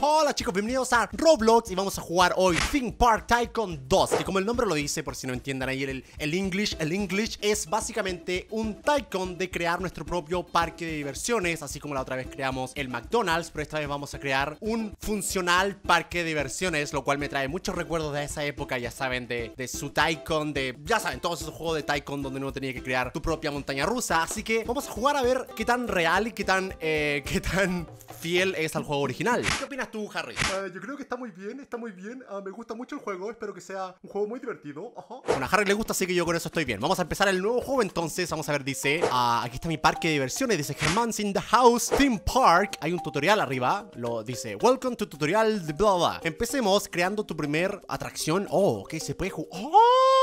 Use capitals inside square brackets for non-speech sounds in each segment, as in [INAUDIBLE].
Hola chicos, bienvenidos a Roblox y vamos a jugar hoy Theme Park Tycoon 2 Y como el nombre lo dice, por si no entiendan ahí el, el English El English es básicamente un Tycoon de crear nuestro propio parque de diversiones Así como la otra vez creamos el McDonald's Pero esta vez vamos a crear un funcional parque de diversiones Lo cual me trae muchos recuerdos de esa época, ya saben, de, de su Tycoon De, ya saben, todos esos juegos de Tycoon donde uno tenía que crear tu propia montaña rusa Así que vamos a jugar a ver qué tan real y qué tan, eh, qué tan fiel es al juego original. ¿Qué opinas tú, Harry? Eh, yo creo que está muy bien, está muy bien. Ah, me gusta mucho el juego, espero que sea un juego muy divertido. Ajá. Bueno, a Harry le gusta, así que yo con eso estoy bien. Vamos a empezar el nuevo juego entonces. Vamos a ver, dice, ah, aquí está mi parque de diversiones. Dice German's in the house, theme park. Hay un tutorial arriba, lo dice, welcome to tutorial de bla bla. Empecemos creando tu primer atracción. Oh, ok, se puede jugar. ¡Oh!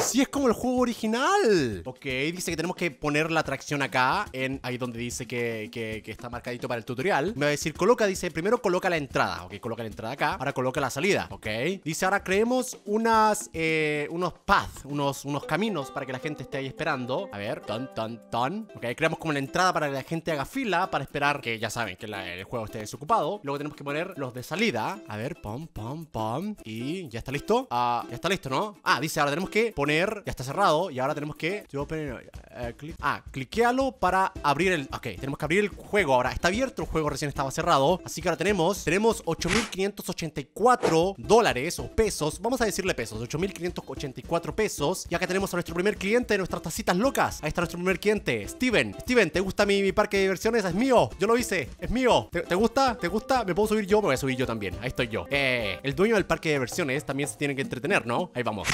Sí, es como el juego original. Ok, dice que tenemos que poner la atracción acá, en ahí donde dice que, que, está marcadito para el tutorial. Me va a decir, coloca, dice, primero coloca la entrada. Ok, coloca la entrada acá. Ahora coloca la salida. Ok. Dice, ahora creemos unas, eh, unos paths, unos, unos caminos para que la gente esté ahí esperando. A ver, ton, ton, ton. Ok, creamos como la entrada para que la gente haga fila, para esperar que ya saben que el juego esté desocupado. Luego tenemos que poner los de salida. A ver, pom pom pom Y ya está listo. Ah, ya está listo, ¿no? Ah, dice, ahora tenemos que poner ya está cerrado y ahora tenemos que eh, Ah, cliquealo para abrir el Ok, tenemos que abrir el juego ahora Está abierto el juego, recién estaba cerrado Así que ahora tenemos, tenemos 8.584 dólares o pesos Vamos a decirle pesos, 8.584 pesos Y acá tenemos a nuestro primer cliente de nuestras tacitas locas Ahí está nuestro primer cliente, Steven Steven, ¿te gusta mi, parque de diversiones? Es mío, yo lo hice, es mío ¿Te, gusta? ¿Te gusta? ¿Me puedo subir yo? Me voy a subir yo también, ahí estoy yo Eh, el dueño del parque de diversiones también se tiene que entretener, ¿no? Ahí vamos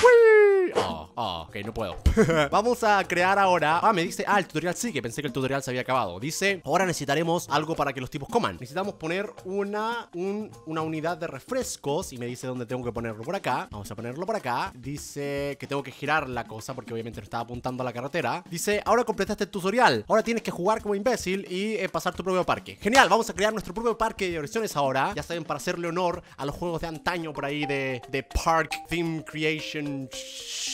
Oh, oh, ok, no puedo. [LAUGHS] Vamos a crear ahora. Ah, me dice. Ah, el tutorial sigue. Pensé que el tutorial se había acabado. Dice: Ahora necesitaremos algo para que los tipos coman. Necesitamos poner una, una unidad de refrescos. Y me dice dónde tengo que ponerlo por acá. Vamos a ponerlo por acá. Dice que tengo que girar la cosa porque obviamente no estaba apuntando a la carretera. Dice: Ahora completaste el tutorial. Ahora tienes que jugar como imbécil y eh, pasar tu propio parque. Genial, vamos a crear nuestro propio parque de diversiones ahora. Ya saben, para hacerle honor a los juegos de antaño por ahí de, de Park Theme Creation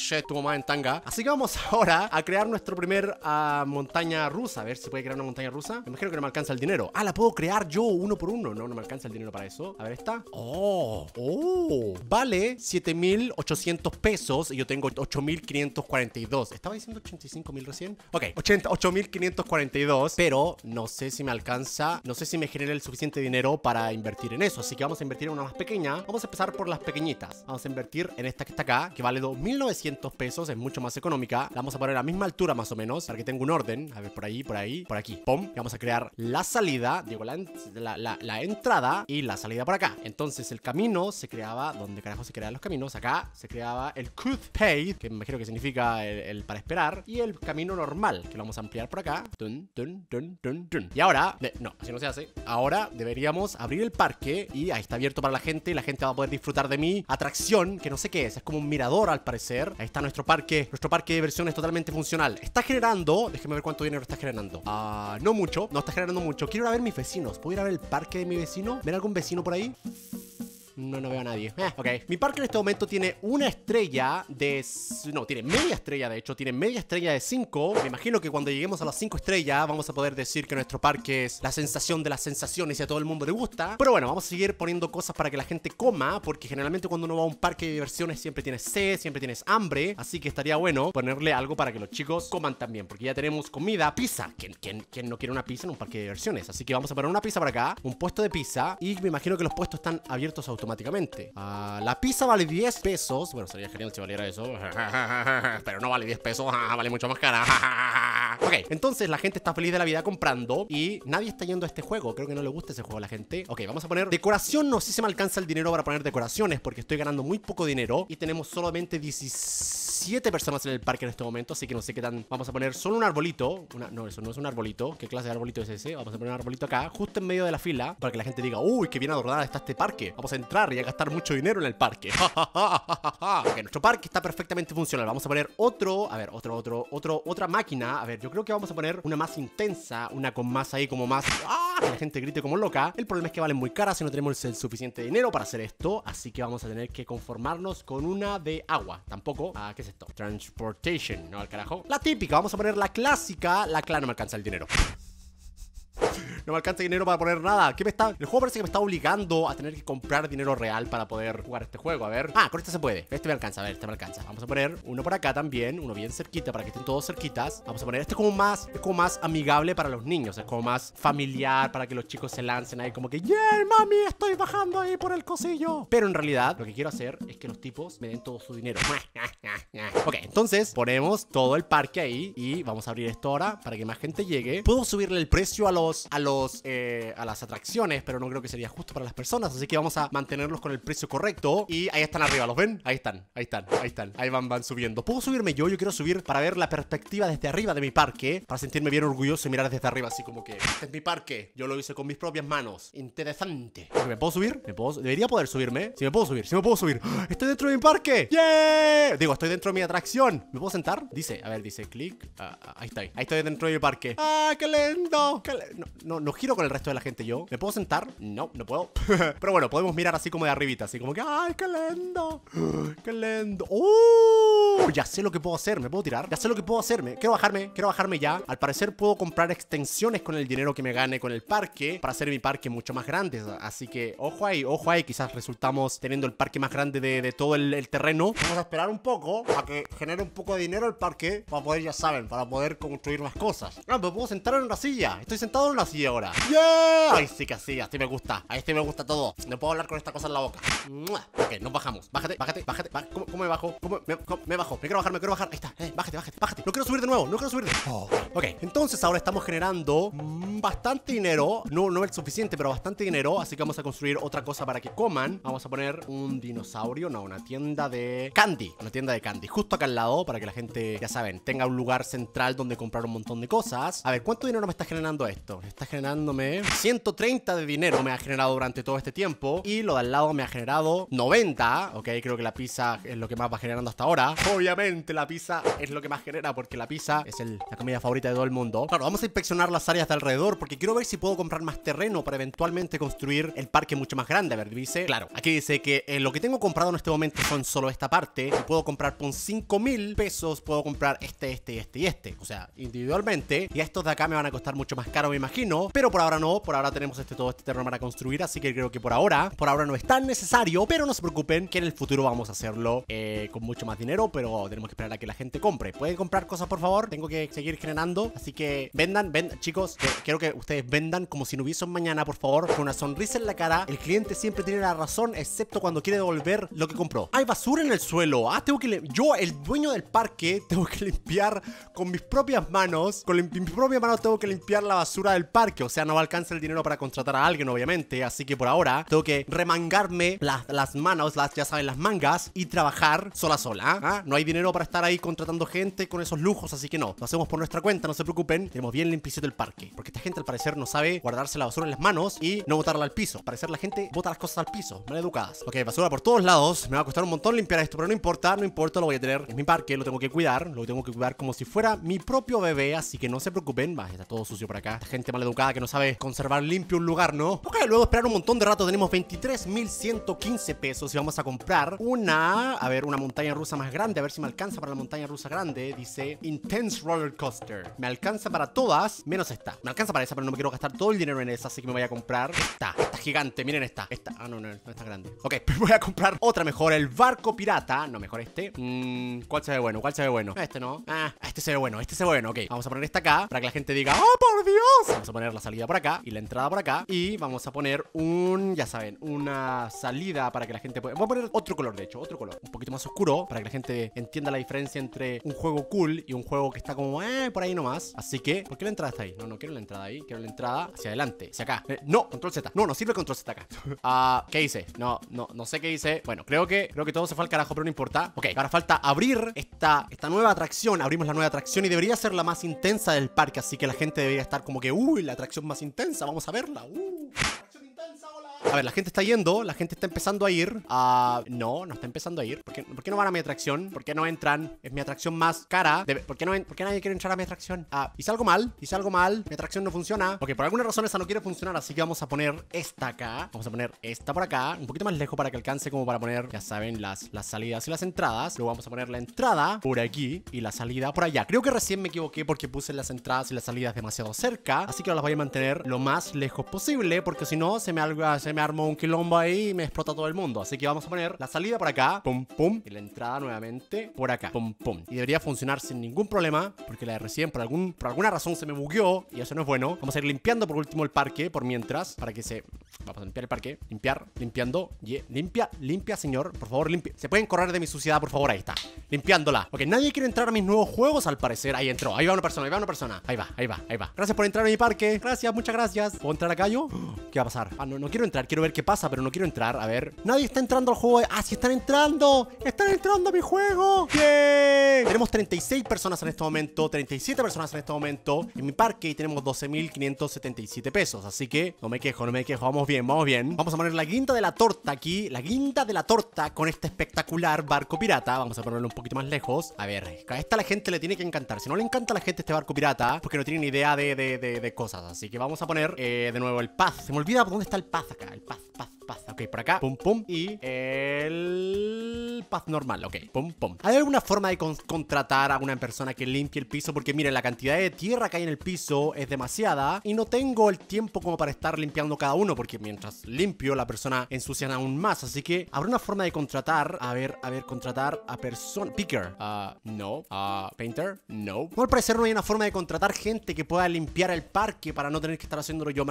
che, tu en tanga. Así que vamos [LAUGHS] ahora a crear nuestro primer ah, montaña rusa. A ver si puede crear una montaña rusa. Me imagino que no me alcanza el dinero. Ah, la puedo crear yo uno por uno. No, no me alcanza el dinero para eso. A ver, esta. Oh, oh. Vale 7.800 pesos y yo tengo 8.542. ¿Estaba diciendo 85.000 recién? Ok, 8.542. Pero no sé si me alcanza. No sé si me genera el suficiente dinero para invertir en eso. Así que vamos a invertir en una más pequeña. Vamos a empezar por las pequeñitas. Vamos a invertir en esta que está acá, que vale 2.900 pesos, es mucho más económica. La vamos a poner a la misma altura más o menos, para que tenga un orden. A ver, por ahí, por ahí, por aquí. Pum. vamos a crear la salida, digo, la, entrada y la salida por acá. Entonces el camino se creaba, donde carajo se creaban los caminos? Acá se creaba el Cuth pay, que me imagino que significa el, para esperar, y el camino normal, que lo vamos a ampliar por acá. y ahora, no, así no se hace. Ahora deberíamos abrir el parque y ahí está abierto para la gente y la gente va a poder disfrutar de mi atracción, que no sé qué es, es como un mirador al parecer Ahí está nuestro parque. Nuestro parque de es totalmente funcional. Está generando. Déjeme ver cuánto dinero está generando. Ah, no mucho. No está generando mucho. Quiero ir a ver mis vecinos. ¿Puedo ir a ver el parque de mi vecino? ¿Ver algún vecino por ahí? No, no veo a nadie. Eh, ok. Mi parque en este momento tiene una estrella de... No, tiene media estrella, de hecho. Tiene media estrella de 5. Me imagino que cuando lleguemos a las cinco estrellas vamos a poder decir que nuestro parque es la sensación de las sensaciones y a todo el mundo le gusta. Pero bueno, vamos a seguir poniendo cosas para que la gente coma, porque generalmente cuando uno va a un parque de diversiones siempre tienes sed, siempre tienes hambre. Así que estaría bueno ponerle algo para que los chicos coman también, porque ya tenemos comida, pizza. ¿Quién, no quiere una pizza en un parque de diversiones? Así que vamos a poner una pizza para acá, un puesto de pizza, y me imagino que los puestos están abiertos a ustedes automáticamente. Ah, la pizza vale 10 pesos. Bueno, sería genial si valiera eso. [LAUGHS] Pero no vale 10 pesos, ah, vale mucho más cara. [LAUGHS] ok, entonces la gente está feliz de la vida comprando y nadie está yendo a este juego. Creo que no le gusta ese juego a la gente. Ok, vamos a poner decoración. No sé si se me alcanza el dinero para poner decoraciones porque estoy ganando muy poco dinero y tenemos solamente 17 personas en el parque en este momento. Así que no sé qué tan. Vamos a poner solo un arbolito. No, eso no es un arbolito. ¿Qué clase de arbolito es ese? Vamos a poner un arbolito acá, justo en medio de la fila, para que la gente diga, uy, qué bien adornada está este parque. Vamos a entrar y a gastar mucho dinero en el parque. ok, nuestro parque está perfectamente funcional. Vamos a poner otro, a ver, otro, otro, otro, otra máquina. A ver, yo creo que vamos a poner una más intensa, una con más ahí como más... ¡Ah! Que la gente grite como loca. El problema es que valen muy caras si no tenemos el suficiente dinero para hacer esto. Así que vamos a tener que conformarnos con una de agua. Tampoco. Ah, ¿qué es esto? Transportation, ¿no? Al carajo. La típica, vamos a poner la clásica. La clara no me alcanza el dinero. [LAUGHS] No me alcanza dinero para poner nada. ¿Qué me está? El juego parece que me está obligando a tener que comprar dinero real para poder jugar este juego. A ver. Ah, con este se puede. Este me alcanza. A ver, este me alcanza. Vamos a poner uno por acá también. Uno bien cerquita para que estén todos cerquitas. Vamos a poner este como más, como más amigable para los niños. Es como más familiar para que los chicos se lancen ahí como que, yeah, mami, estoy bajando ahí por el cosillo. Pero en realidad lo que quiero hacer es que los tipos me den todo su dinero. [LAUGHS] ok, entonces ponemos todo el parque ahí y vamos a abrir esto ahora para que más gente llegue. Puedo subirle el precio a los a, los, eh, a las atracciones, pero no creo que sería justo para las personas. Así que vamos a mantenerlos con el precio correcto. Y ahí están arriba, ¿los ven? Ahí están, ahí están, ahí están. Ahí van, van subiendo. ¿Puedo subirme yo? Yo quiero subir para ver la perspectiva desde arriba de mi parque, para sentirme bien orgulloso y mirar desde arriba, así como que este es mi parque. Yo lo hice con mis propias manos. Interesante. ¿Me puedo subir? ¿Me puedo? Debería poder subirme. Si me puedo subir, si me puedo subir. ¡Ah! Estoy dentro de mi parque. ¡Yeah! Digo, estoy dentro de mi atracción. ¿Me puedo sentar? Dice, a ver, dice clic. Ah, ah, ahí está, Ahí estoy dentro de mi parque. ¡Ah, qué lindo! Qué no, no, giro con el resto de la gente yo. ¿Me puedo sentar? No, no puedo. [LAUGHS] Pero bueno, podemos mirar así como de arribita, así como que, ¡ay, qué lindo! [GASPS] ¡Qué lindo! ¡Oh! Ya sé lo que puedo hacer, ¿me puedo tirar? Ya sé lo que puedo hacerme. Quiero bajarme, quiero bajarme ya. Al parecer puedo comprar extensiones con el dinero que me gane con el parque para hacer mi parque mucho más grande. Así que, ojo ahí, ojo ahí, quizás resultamos teniendo el parque más grande de, todo el, terreno. Vamos a esperar un poco a que genere un poco de dinero el parque para poder, ya saben, para poder construir más cosas. No, me puedo sentar en una silla. Estoy sentado no así ahora. ¡Yeah! Ay, sí que sí, así me gusta. a este me gusta todo. No puedo hablar con esta cosa en la boca. Ok, nos bajamos. Bájate, bájate, bájate. ¿Cómo, me bajo? ¿Cómo me, bajo? Me quiero bajar, me quiero bajar. Ahí está. Eh, bájate, bájate, bájate. No quiero subir de nuevo, no quiero subir de nuevo oh. Ok, entonces ahora estamos generando mm, bastante dinero. No, no el suficiente, pero bastante dinero. Así que vamos a construir otra cosa para que coman. Vamos a poner un dinosaurio, no, una tienda de candy. Una tienda de candy, justo acá al lado, para que la gente, ya saben, tenga un lugar central donde comprar un montón de cosas. A ver, ¿cuánto dinero me está generando esto? Está generándome 130 de dinero me ha generado durante todo este tiempo. Y lo de al lado me ha generado 90. Ok, creo que la pizza es lo que más va generando hasta ahora. Obviamente la pizza es lo que más genera porque la pizza es la comida favorita de todo el mundo. Claro, vamos a inspeccionar las áreas de alrededor porque quiero ver si puedo comprar más terreno para eventualmente construir el parque mucho más grande. A ver, dice, claro, aquí dice que eh, lo que tengo comprado en este momento son solo esta parte. puedo comprar por 5 mil pesos, puedo comprar este, este, este y este. O sea, individualmente. Y estos de acá me van a costar mucho más caro, imagino. Pero por ahora no, por ahora tenemos este, todo este terreno para construir, así que creo que por ahora, por ahora no es tan necesario, pero no se preocupen que en el futuro vamos a hacerlo eh, con mucho más dinero, pero tenemos que esperar a que la gente compre. ¿Pueden comprar cosas, por favor? Tengo que seguir generando, así que vendan, vendan, chicos, quiero que ustedes vendan como si no hubiesen mañana, por favor, con una sonrisa en la cara. El cliente siempre tiene la razón, excepto cuando quiere devolver lo que compró. Hay basura en el suelo. Ah, tengo que... Yo, el dueño del parque, [LAUGHS] tengo que limpiar con mis propias manos. Con mis propias manos tengo que limpiar la basura del parque, o sea, no va a alcanzar el dinero para contratar a alguien, obviamente. Así que por ahora tengo que remangarme las, manos, las, ya saben, las mangas y trabajar sola sola. ¿ah? ¿ah? No hay dinero para estar ahí contratando gente con esos lujos, así que no. Lo hacemos por nuestra cuenta, no se preocupen. Tenemos bien limpicito el parque. Porque esta gente al parecer no sabe guardarse la basura en las manos y no botarla al piso. Al parecer la gente bota las cosas al piso, mal educadas. Ok, basura por todos lados. Me va a costar un montón limpiar esto, pero no importa, no importa, lo voy a tener. es mi parque, lo tengo que cuidar. Lo tengo que cuidar como si fuera mi propio bebé, así que no se preocupen. Va, está todo sucio por acá. gente maleducada que no sabe conservar limpio un lugar, ¿no? Ok, luego esperar un montón de rato tenemos 23.115 pesos y vamos a comprar una, a ver, una montaña rusa más grande, a ver si me alcanza para la montaña rusa grande. Dice Intense Roller Coaster. Me alcanza para todas, menos esta. Me alcanza para esa, pero no me quiero gastar todo el dinero en esa, así que me voy a comprar esta. Esta gigante, miren esta. Esta, ah, no, no, no está grande. Ok, pues [LAUGHS] voy a comprar otra mejor, el barco pirata. No, mejor este. Mmm, ¿cuál se ve bueno? ¿Cuál se ve bueno? Este no. Ah, este se ve bueno, este se ve bueno. Ok, vamos a poner esta acá para que la gente diga, ¡Oh, por Dios! Vamos a poner la salida por acá y la entrada por acá. Y vamos a poner un, ya saben, una salida para que la gente pueda... Voy a poner otro color, de hecho, otro color. Un poquito más oscuro para que la gente entienda la diferencia entre un juego cool y un juego que está como eh, por ahí nomás. Así que, ¿por qué la entrada está ahí? No, no quiero la entrada ahí. Quiero la entrada hacia adelante, hacia acá. Eh, no, control Z. No, no sirve control Z acá. [LAUGHS] Ah, ¿Qué hice? No, no, no sé qué hice. Bueno, creo que, creo que todo se fue al carajo, pero no importa. Ok, ahora falta abrir esta, esta nueva atracción. Abrimos la nueva atracción y debería ser la más intensa del parque. Así que la gente debería estar como que uy, la atracción más intensa, vamos a verla. Uh, atracción intensa, a ver, la gente está yendo, la gente está empezando a ir. Uh, no, no está empezando a ir. ¿Por qué, no van a mi atracción? ¿Por qué no entran? Es mi atracción más cara. ¿por, qué no, ¿Por nadie quiere entrar a mi atracción? Ah, y hice algo mal, hice algo mal. Mi atracción no funciona. Ok, por alguna razón esa no quiere funcionar, así que vamos a poner esta acá. Vamos a poner esta por acá. Un poquito más lejos para que alcance como para poner, ya saben, las, las salidas y las entradas. Luego vamos a poner la entrada por aquí y la salida por allá. Creo que recién me equivoqué porque puse las entradas y las salidas demasiado cerca. Así que las voy a mantener lo más lejos posible porque si no se me algo me armó un quilombo ahí y me explota todo el mundo. Así que vamos a poner la salida por acá, pum pum, y la entrada nuevamente por acá, pum pum. Y debería funcionar sin ningún problema, porque la de recién por, algún, por alguna razón se me bugueó y eso no es bueno. Vamos a ir limpiando por último el parque por mientras, para que se Vamos a limpiar el parque. Limpiar, limpiando. Limpia, limpia, señor. Por favor, limpia. Se pueden correr de mi suciedad, por favor. Ahí está. Limpiándola. Ok, nadie quiere entrar a mis nuevos juegos, al parecer. Ahí entró. Ahí va una persona, ahí va una persona. Ahí va, ahí va, ahí va. Gracias por entrar a mi parque. Gracias, muchas gracias. ¿Puedo entrar acá yo? ¿Qué va a pasar? Ah, no, no quiero entrar. Quiero ver qué pasa, pero no quiero entrar. A ver. Nadie está entrando al juego. Ah, sí, están entrando. Están entrando a mi juego. ¡Bien! Tenemos 36 personas en este momento. 37 personas en este momento. En mi parque y tenemos 12.577 pesos. Así que no me quejo, no me quejo. Vamos vamos bien, vamos bien. Vamos a poner la guinda de la torta aquí, la guinda de la torta con este espectacular barco pirata. Vamos a ponerlo un poquito más lejos. A ver, a esta la gente le tiene que encantar. Si no le encanta a la gente este barco pirata, porque no tiene ni idea de, cosas. Así que vamos a poner eh, de nuevo el paz. Se me olvida dónde está el paz acá. El paz, paz, paz. Ok, por acá. Pum, pum. Y el paz normal. Ok, pum, pum. ¿Hay alguna forma de contratar a una persona que limpie el piso? Porque miren, la cantidad de tierra que hay en el piso es demasiada. Y no tengo el tiempo como para estar limpiando cada uno. Porque que mientras limpio la persona ensucian aún más. Así que habrá una forma de contratar, a ver, a ver, contratar a persona. Picker, ah, no. Ah, painter, no. No, al parecer no hay una forma de contratar gente que pueda limpiar el parque para no tener que estar haciéndolo yo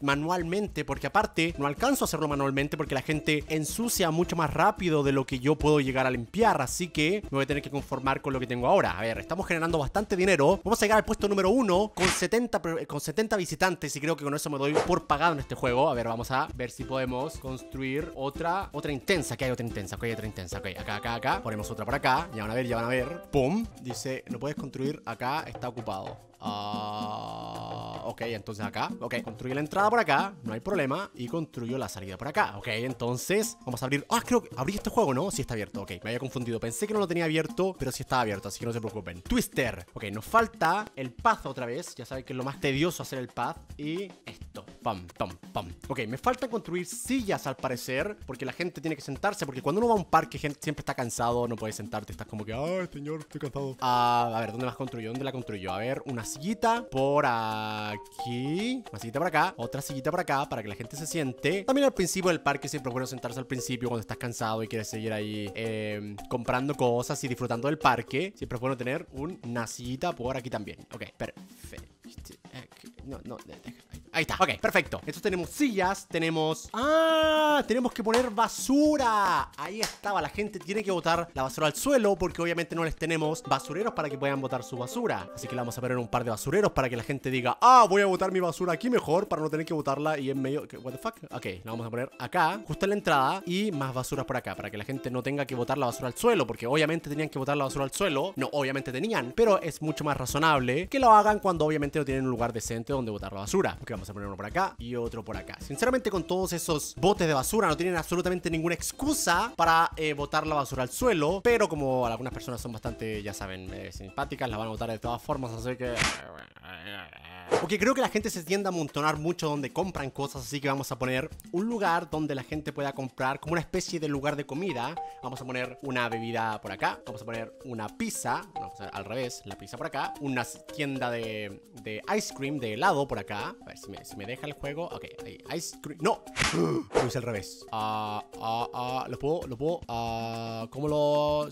manualmente, porque aparte no alcanzo a hacerlo manualmente porque la gente ensucia mucho más rápido de lo que yo puedo llegar a limpiar. Así que me voy a tener que conformar con lo que tengo ahora. A ver, estamos generando bastante dinero. Vamos a llegar al puesto número uno con 70, con 70 visitantes y creo que con eso me doy por pagado en este juego. A ver pero vamos a ver si podemos construir otra, otra intensa, que hay otra intensa, que hay otra intensa, ok, acá, acá, acá, ponemos otra para acá, ya van a ver, ya van a ver, ¡pum! Dice, no puedes construir acá, está ocupado. Ah ok, entonces acá, ok, construye la entrada por acá, no hay problema, y construyo la salida por acá, ok, entonces vamos a abrir, ah, creo que abrí este juego, ¿no? Sí está abierto, ok, me había confundido, pensé que no lo tenía abierto, pero sí estaba abierto, así que no se preocupen. Twister, ok, nos falta el path otra vez, ya saben que es lo más tedioso hacer el path, y esto, pam, pam, pam. Ok, me falta construir sillas al parecer, porque la gente tiene que sentarse, porque cuando uno va a un parque, gente siempre está cansado, no puede sentarte, estás como que, ay, señor, estoy cansado. Ah, a ver, ¿dónde las construyó? ¿Dónde la construyó? A ver, una sillita por aquí. Una sillita para acá. Otra sillita para acá para que la gente se siente. También al principio del parque siempre es bueno sentarse al principio cuando estás cansado y quieres seguir ahí em, comprando cosas y disfrutando del parque. Siempre es bueno tener una sillita por aquí también. Ok, perfecto. Este, eh, no, no, déjame. Ahí está, ok, perfecto Entonces tenemos sillas, tenemos... ¡Ah! Tenemos que poner basura Ahí estaba, la gente tiene que botar la basura al suelo Porque obviamente no les tenemos basureros para que puedan botar su basura Así que la vamos a poner un par de basureros para que la gente diga Ah, voy a botar mi basura aquí mejor para no tener que botarla y en medio... ¿What the fuck? Ok, la vamos a poner acá, justo en la entrada Y más basura por acá, para que la gente no tenga que botar la basura al suelo Porque obviamente tenían que botar la basura al suelo No, obviamente tenían, pero es mucho más razonable Que lo hagan cuando obviamente no tienen un lugar decente donde botar la basura Porque vamos a poner uno por acá y otro por acá. Sinceramente, con todos esos botes de basura, no tienen absolutamente ninguna excusa para eh, botar la basura al suelo. Pero como algunas personas son bastante, ya saben, eh, simpáticas, la van a botar de todas formas, así que. Porque creo que la gente se tiende a amontonar mucho donde compran cosas, así que vamos a poner un lugar donde la gente pueda comprar como una especie de lugar de comida. Vamos a poner una bebida por acá, vamos a poner una pizza, vamos al revés, la pizza por acá, una tienda de, de ice cream, de helado por acá, a ver si me, si me deja el juego. Ok, ahí, ice cream. ¡No! [GASPS] Lo hice al revés. Ah, ah, ah, lo puedo, lo puedo. Ah, ¿Cómo lo.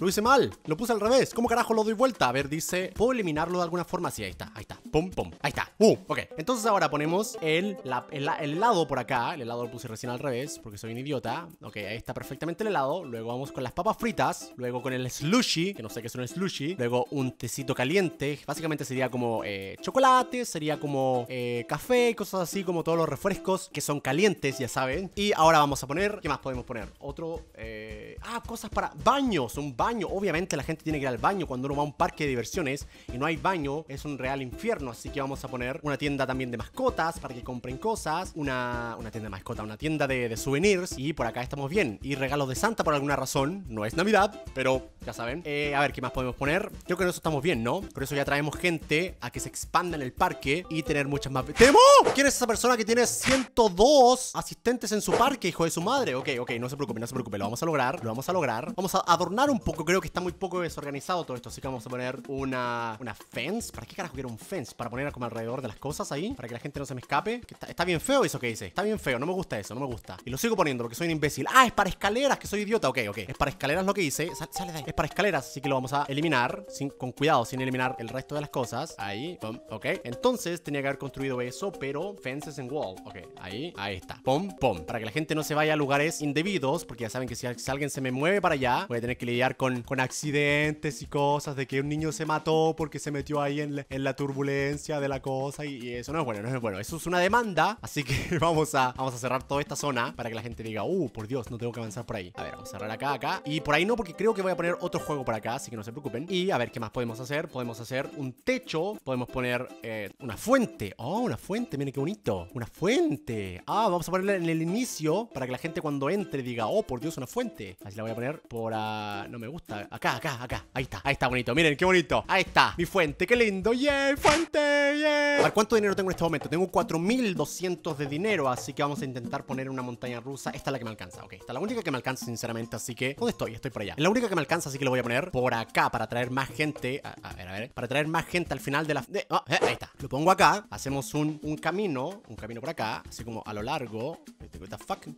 Lo hice mal. Lo puse al revés. ¿Cómo carajo lo doy vuelta? A ver, dice. ¿Puedo eliminarlo de alguna forma? Sí, ahí está. Ahí está. Pum, pum. Ahí está. Uh, ok. Entonces ahora ponemos el, la, el, helado por acá. El helado lo puse recién al revés porque soy un idiota. Ok, ahí está perfectamente el helado. Luego vamos con las papas fritas. Luego con el slushy, que no sé qué es un slushy. Luego un tecito caliente. Básicamente sería como eh, chocolate sería como eh, café y cosas así, como todos los refrescos que son calientes, ya saben. Y ahora vamos a poner, ¿qué más podemos poner? Otro, eh, ah, cosas para baños, un baño. Obviamente la gente tiene que ir al baño cuando uno va a un parque de diversiones y no hay baño, es un real infierno. Así que vamos a poner una tienda también de mascotas para que compren cosas, una, una tienda de mascotas, una tienda de, souvenirs. Y por acá estamos bien. Y regalos de Santa por alguna razón, no es Navidad, pero ya saben. Eh, a ver, ¿qué más podemos poner? Creo que nosotros estamos bien, ¿no? Por eso ya traemos gente a que se expanda en el parque y tener muchas más... ¡Temo! ¿Quién es esa persona que tiene 102 asistentes en su parque, hijo de su madre? Ok, ok, no se preocupe, no se preocupe, lo vamos a lograr, lo vamos a lograr. Vamos a adornar un poco, creo que está muy poco desorganizado todo esto, así que vamos a poner una, una fence. ¿Para qué carajo quiero un fence? Para poner como alrededor de las cosas ahí, para que la gente no se me escape. está, bien feo eso que dice, está bien feo, no me gusta eso, no me gusta. Y lo sigo poniendo porque soy un imbécil. Ah, es para escaleras, que soy idiota, ok, ok. Es para escaleras lo que dice sale de ahí. Es para escaleras, así que lo vamos a eliminar, con cuidado, sin eliminar el resto de las cosas. Ahí, ok, entonces tenía que haber construido eso, pero fences and wall. Ok, ahí, ahí está. Pom, pom. Para que la gente no se vaya a lugares indebidos, porque ya saben que si alguien se me mueve para allá, voy a tener que lidiar con, con accidentes y cosas de que un niño se mató porque se metió ahí en, la, turbulencia de la cosa y, eso no es bueno, no es bueno. Eso es una demanda, así que [LAUGHS] vamos a, vamos a cerrar toda esta zona para que la gente diga, uh, por Dios, no tengo que avanzar por ahí. A ver, vamos a cerrar acá, acá. Y por ahí no, porque creo que voy a poner otro juego por acá, así que no se preocupen. Y a ver qué más podemos hacer. Podemos hacer un techo, podemos poner eh, una fuente. Oh, una fuente. Miren qué bonito. Una fuente. Ah, vamos a ponerla en el inicio para que la gente cuando entre diga, oh, por Dios, una fuente. Así la voy a poner por... a ah, no me gusta. Acá, acá, acá. Ahí está. Ahí está bonito. Miren, qué bonito. Ahí está. Mi fuente. Qué lindo. ¡Yay! ¡Fuente! ¡Yay! A ver, ¿cuánto dinero tengo en este momento? Tengo 4.200 de dinero, así que vamos a intentar poner una montaña rusa. Esta es la que me alcanza. Ok, esta es la única que me alcanza, sinceramente. Así que... ¿Dónde estoy? Estoy por allá. Es la única que me alcanza, así que lo voy a poner por acá para traer más gente... A, ver, a ver. Para traer más gente al final de la... Ah, eh, lo pongo acá, hacemos un, camino, un camino por acá, así como a lo largo. Este,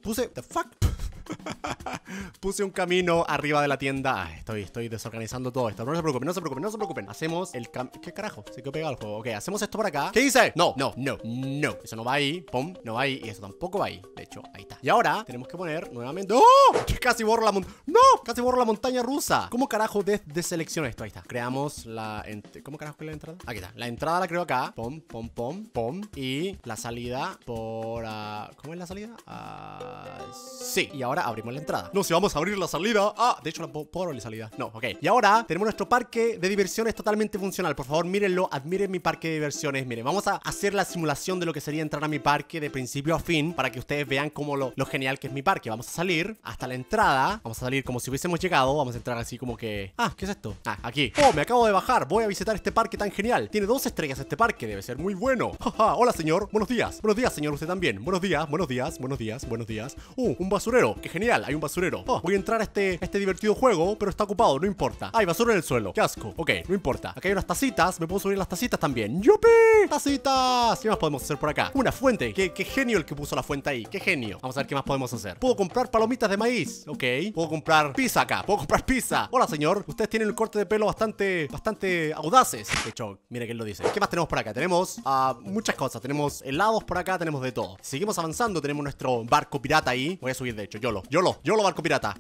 Puse, the fuck. [LAUGHS] Puse un camino arriba de la tienda. Ah, estoy, estoy desorganizando todo esto. No se preocupen, no se preocupen, no se preocupen. Hacemos el cam... ¿Qué carajo? que he pegado el juego. Ok, hacemos esto por acá. ¿Qué dice? No, no, no, no. Eso no va ahí. Pum, no va ahí. Y eso tampoco va ahí. De hecho, ahí está. Y ahora tenemos que poner nuevamente. ¡Oh! Casi borro la montaña. ¡No! Casi borro la montaña rusa. ¿Cómo carajo deselecciono esto? Ahí está. Creamos la. ¿Cómo carajo es la entrada? Aquí está. La entrada la creo acá. Pom, pom, pom, pom. Y la salida por. Ah, ¿Cómo es la salida? Ah, sí. Y ahora abrimos la entrada si vamos a abrir la salida. Ah, de hecho no puedo, abrir la salida. No, ok. Y ahora tenemos nuestro parque de diversiones totalmente funcional. Por favor, mírenlo, admiren mi parque de diversiones. Miren, vamos a hacer la simulación de lo que sería entrar a mi parque de principio a fin para que ustedes vean como lo, genial que es mi parque. Vamos a salir hasta la entrada. Vamos a salir como si hubiésemos llegado. Vamos a entrar así como que... Ah, ¿qué es esto? Ah, aquí. Oh, me acabo de bajar. Voy a visitar este parque tan genial. Tiene dos estrellas este parque. Debe ser muy bueno. [LAUGHS] Jaja, hola señor. Buenos días. Buenos días, señor. Usted también. Buenos días, buenos días, buenos días, buenos días. Uh, un basurero. Qué genial. Hay un basurero Oh, voy a entrar a este, este divertido juego, pero está ocupado, no importa. Hay basura en el suelo, qué asco. Ok, no importa. Acá hay unas tacitas, me puedo subir las tacitas también. ¡Yupi! ¡Tacitas! ¿Qué más podemos hacer por acá? Una fuente. ¿Qué, qué genio el que puso la fuente ahí. Qué genio. Vamos a ver qué más podemos hacer. Puedo comprar palomitas de maíz. Ok. Puedo comprar pizza acá. Puedo comprar pizza. Hola, señor. Ustedes tienen un corte de pelo bastante, bastante audaces. De hecho, mira que él lo dice. ¿Qué más tenemos por acá? Tenemos ah, muchas cosas. Tenemos helados por acá, tenemos de todo. Seguimos avanzando. Tenemos nuestro barco pirata ahí. Voy a subir, de hecho. Yolo. Yolo. Yolo barco barco pirata.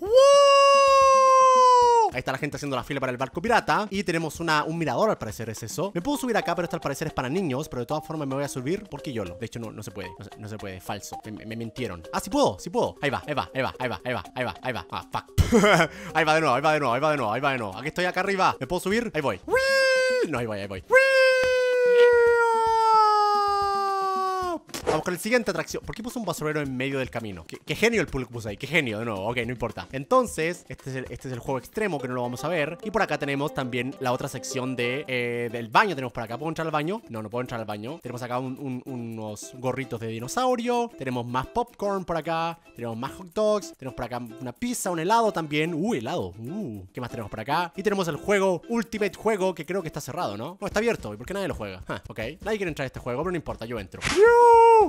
Ahí está la gente haciendo la fila para el barco pirata. Y tenemos una, un mirador, al parecer es eso. Me puedo subir acá, pero esto al parecer es para niños. Pero de todas formas me voy a subir porque yo lo. De hecho, no, no se puede. No se, puede. Falso. Me, me, mintieron. Ah, sí puedo, sí puedo. Ahí va, ahí va, ahí va, ahí va, ahí va, ahí va, ahí va. Ah, fuck. [LAUGHS] ahí va de nuevo, ahí va de nuevo, ahí va de nuevo, ahí va de nuevo. Aquí estoy acá arriba. ¿Me puedo subir? Ahí voy. No, ahí voy, ahí voy. Vamos con el siguiente atracción. ¿Por qué puso un basurero en medio del camino? Qué, genio el pool que puso ahí. Qué genio, de nuevo. Ok, no importa. Entonces, este, este es, el, juego extremo que no lo vamos a ver. Y por acá tenemos también la otra sección de, eh, del baño. Tenemos por acá. ¿Puedo entrar al baño? No, no puedo entrar al baño. Tenemos acá unos gorritos de dinosaurio. Tenemos más popcorn por acá. Tenemos más hot dogs. Tenemos por acá una pizza, un helado también. uh, helado. Uh, ¿Qué más tenemos por acá? Y tenemos el juego Ultimate Juego que creo que está cerrado, ¿no? No, está abierto. ¿Y por qué nadie lo juega? Ah, ok. Nadie quiere entrar a este juego, pero no importa. Yo entro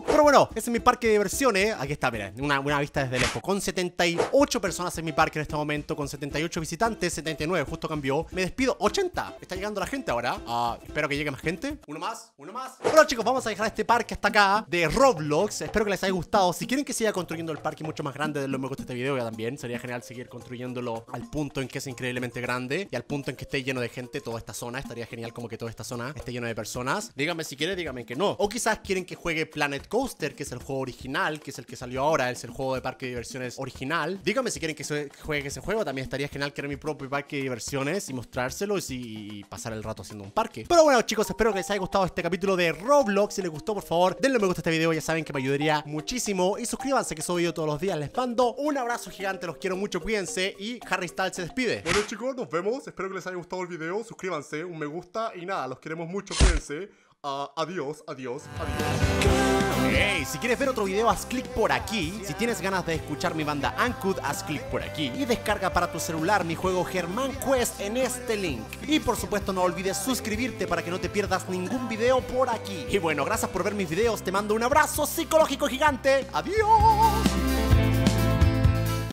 pero bueno, ese es mi parque de diversiones. Aquí está, miren, una, vista desde lejos. Con 78 personas en mi parque en este momento, con 78 visitantes, 79, justo cambió. Me despido, 80. Está llegando la gente ahora. Ah, espero que llegue más gente. Uno más, uno más. Bueno, chicos, vamos a dejar este parque hasta acá de Roblox. Espero que les haya gustado. Si quieren que siga construyendo el parque mucho más grande, de lo que me gusta este video ya también. Sería genial seguir construyéndolo al punto en que es increíblemente grande y al punto en que esté lleno de gente toda esta zona. Estaría genial como que toda esta zona esté llena de personas. Díganme si quieren, díganme que no. O quizás quieren que juegue Planet Coaster, que es el juego original, que es el que salió ahora, es el juego de parque de diversiones original. Díganme si quieren que juegue ese juego, también estaría genial crear mi propio parque de diversiones y mostrárselo y, pasar el rato haciendo un parque. Pero bueno chicos, espero que les haya gustado este capítulo de Roblox. Si les gustó, por favor, denle me gusta a este video, ya saben que me ayudaría muchísimo. Y suscríbanse que soy yo todos los días. Les mando un abrazo gigante, los quiero mucho, cuídense y Harry Styles se despide. Bueno chicos, nos vemos, espero que les haya gustado el video, suscríbanse, un me gusta y nada, los queremos mucho, cuídense. Ah, adiós, adiós, adiós. Hey, si quieres ver otro video, haz clic por aquí. Si tienes ganas de escuchar mi banda Ancud haz clic por aquí. Y descarga para tu celular mi juego Germán Quest en este link. Y por supuesto, no olvides suscribirte para que no te pierdas ningún video por aquí. Y bueno, gracias por ver mis videos. Te mando un abrazo psicológico gigante. Adiós.